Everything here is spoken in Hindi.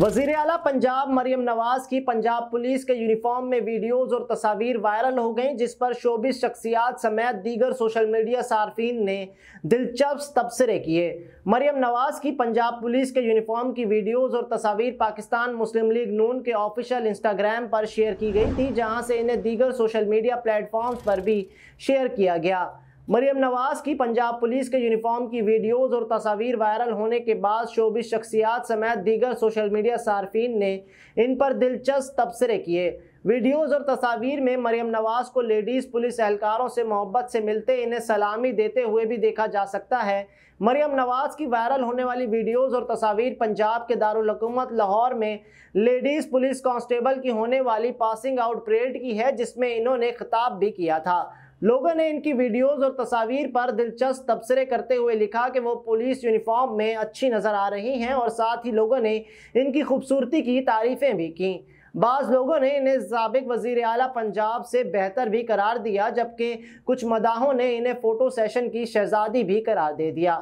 वजीर अला पंजाब मरियम नवाज की पंजाब पुलिस के यूनिफॉर्म में वीडियोस और तस्वीर वायरल हो गई जिस पर शोबिस शख्सियात समेत दीगर सोशल मीडिया सार्फिन ने दिलचस्प तबसरे किए मरियम नवाज की पंजाब पुलिस के यूनिफॉर्म की वीडियोस और तस्वीर पाकिस्तान मुस्लिम लीग नून के ऑफिशियल इंस्टाग्राम पर शेयर की गई थी जहाँ से इन्हें दीगर सोशल मीडिया प्लेटफॉर्म्स पर भी शेयर किया गया मरियम नवाज की पंजाब पुलिस के यूनिफॉर्म की वीडियोस और तस्वीर वायरल होने के बाद शोबी शख्सियात समेत दीगर सोशल मीडिया सार्फिन ने इन पर दिलचस्प तबसरे किए वीडियोस और तस्वीर में मरियम नवाज को लेडीज़ पुलिस एहलकारों से मोहब्बत से मिलते इन्हें सलामी देते हुए भी देखा जा सकता है मरियम नवाज की वायरल होने वाली वीडियोस और तस्वीर पंजाब के दारकूमत लाहौर में लेडीज़ पुलिस कांस्टेबल की होने वाली पासिंग आउट परेड की है जिसमें इन्होंने खिताब भी किया था लोगों ने इनकी वीडियोस और तस्वीर पर दिलचस्प तबसरे करते हुए लिखा कि वो पुलिस यूनिफॉर्म में अच्छी नज़र आ रही हैं और साथ ही लोगों ने इनकी खूबसूरती की तारीफ़ें भी की बाज़ लोगों ने इन्हें सबक वज़ी अली पंजाब से बेहतर भी करार दिया जबकि कुछ मदाहों ने इन्हें फ़ोटो सेशन की शहजादी भी करार दे दिया